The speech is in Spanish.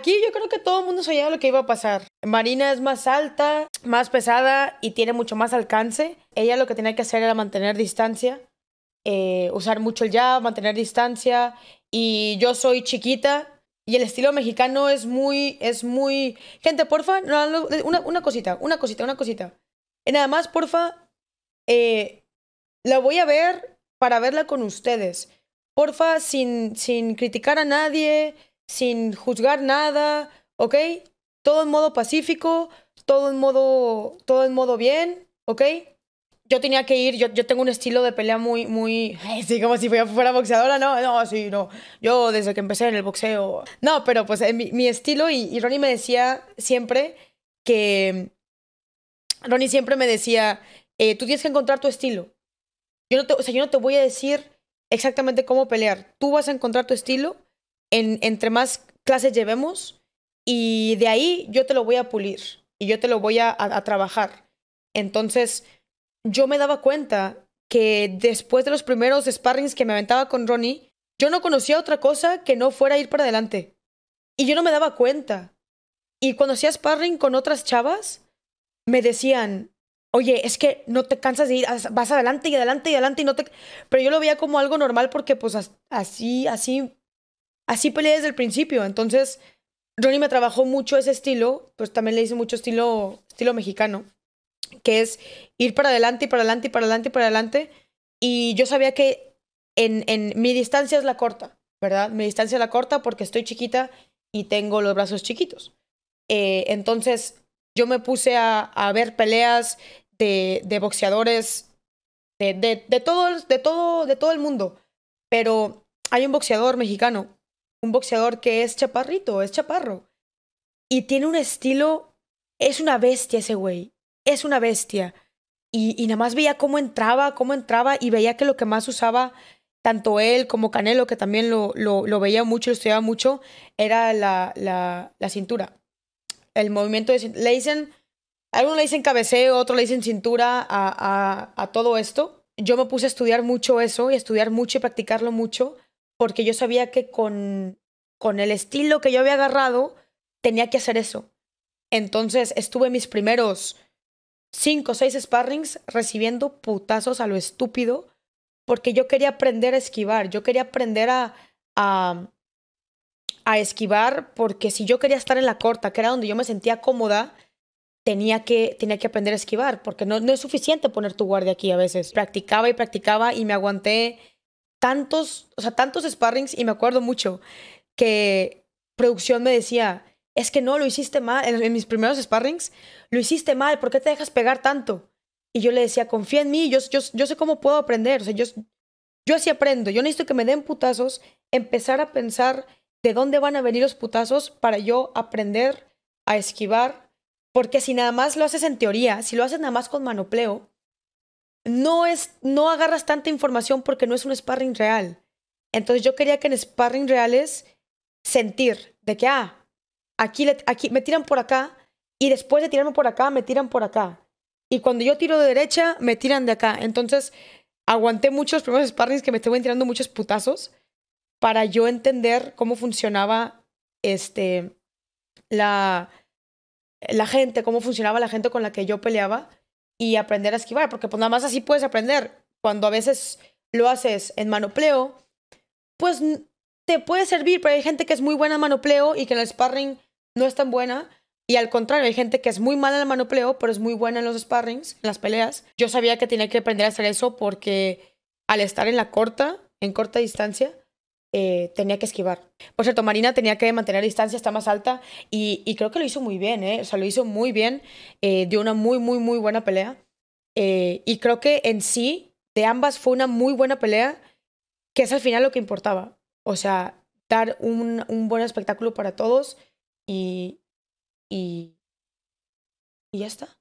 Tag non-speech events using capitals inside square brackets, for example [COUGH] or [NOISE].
Aquí yo creo que todo el mundo sabía lo que iba a pasar. Marina es más alta, más pesada y tiene mucho más alcance. Ella lo que tenía que hacer era mantener distancia, eh, usar mucho el jab, mantener distancia. Y yo soy chiquita y el estilo mexicano es muy, es muy... Gente, porfa, una, una, cosita, una cosita, una cosita. nada más, porfa, eh, la voy a ver para verla con ustedes. Porfa, sin, sin criticar a nadie, sin juzgar nada, ¿ok? Todo en modo pacífico, todo en modo, todo en modo bien, ¿ok? Yo tenía que ir, yo, yo tengo un estilo de pelea muy, muy, [LAUGHS] sí, como si fuera, boxeadora, no, no, sí, no. Yo desde que empecé en el boxeo, no, pero pues eh, mi, estilo y, Ronnie me decía siempre que, Ronnie siempre me decía, eh, tú tienes que encontrar tu estilo. Yo no te, o sea, yo no te voy a decir exactamente cómo pelear. Tú vas a encontrar tu estilo entre más clases llevemos y de ahí yo te lo voy a pulir y yo te lo voy a, a trabajar. Entonces, yo me daba cuenta que después de los primeros sparrings que me aventaba con Ronnie, yo no conocía otra cosa que no fuera ir para adelante. Y yo no me daba cuenta. Y cuando hacía sparring con otras chavas, me decían, oye, es que no te cansas de ir, vas adelante y adelante y adelante y no te... Pero yo lo veía como algo normal porque pues así, así así peleé desde el principio. Entonces, Ronnie me trabajó mucho ese estilo, pues también le hice mucho estilo, estilo mexicano, que es ir para adelante y para adelante y para adelante y para adelante. Y yo sabía que en, mi distancia es la corta, ¿verdad? Mi distancia es la corta porque estoy chiquita y tengo los brazos chiquitos. Eh, entonces, yo me puse a, ver peleas de, boxeadores de, de, todo, de todo el mundo. Pero hay un boxeador mexicano un boxeador que es chaparrito, es chaparro. Y tiene un estilo, es una bestia ese güey, es una bestia. Y, y nada más veía cómo entraba, cómo entraba y veía que lo que más usaba tanto él como Canelo, que también lo, lo, veía mucho, lo estudiaba mucho, era la, cintura. El movimiento de cintura. Le dicen, algunos le dicen cabeceo, otro le dicen cintura a, a, todo esto. Yo me puse a estudiar mucho eso y a estudiar mucho y practicarlo mucho porque yo sabía que con, con el estilo que yo había agarrado, tenía que hacer eso. Entonces estuve mis primeros cinco o seis sparrings recibiendo putazos a lo estúpido, porque yo quería aprender a esquivar, yo quería aprender a, a, a esquivar, porque si yo quería estar en la corta, que era donde yo me sentía cómoda, tenía que, tenía que aprender a esquivar, porque no, no es suficiente poner tu guardia aquí a veces. Practicaba y practicaba y me aguanté tantos, o sea, tantos sparrings y me acuerdo mucho que producción me decía, es que no, lo hiciste mal, en, mis primeros sparrings, lo hiciste mal, ¿por qué te dejas pegar tanto? Y yo le decía, confía en mí, yo, yo, sé cómo puedo aprender, o sea, yo, yo así aprendo, yo necesito que me den putazos, empezar a pensar de dónde van a venir los putazos para yo aprender a esquivar, porque si nada más lo haces en teoría, si lo haces nada más con manopleo, no, es, no agarras tanta información porque no es un sparring real. Entonces yo quería que en sparring reales sentir de que, ah, aquí, aquí me tiran por acá y después de tirarme por acá, me tiran por acá. Y cuando yo tiro de derecha, me tiran de acá. Entonces aguanté muchos primeros sparrings que me estaban tirando muchos putazos para yo entender cómo funcionaba este, la, la gente, cómo funcionaba la gente con la que yo peleaba y aprender a esquivar, porque pues nada más así puedes aprender. Cuando a veces lo haces en manopleo, pues te puede servir, pero hay gente que es muy buena en manopleo y que en el sparring no es tan buena. Y al contrario, hay gente que es muy mala en el manopleo, pero es muy buena en los sparrings, en las peleas. Yo sabía que tenía que aprender a hacer eso porque al estar en la corta, en corta distancia, eh, tenía que esquivar. Por cierto, Marina tenía que mantener distancia hasta más alta y, creo que lo hizo muy bien, ¿eh? O sea, lo hizo muy bien, eh, dio una muy, muy, muy buena pelea. Eh, y creo que en sí, de ambas, fue una muy buena pelea, que es al final lo que importaba. O sea, dar un, un buen espectáculo para todos y, y ya está.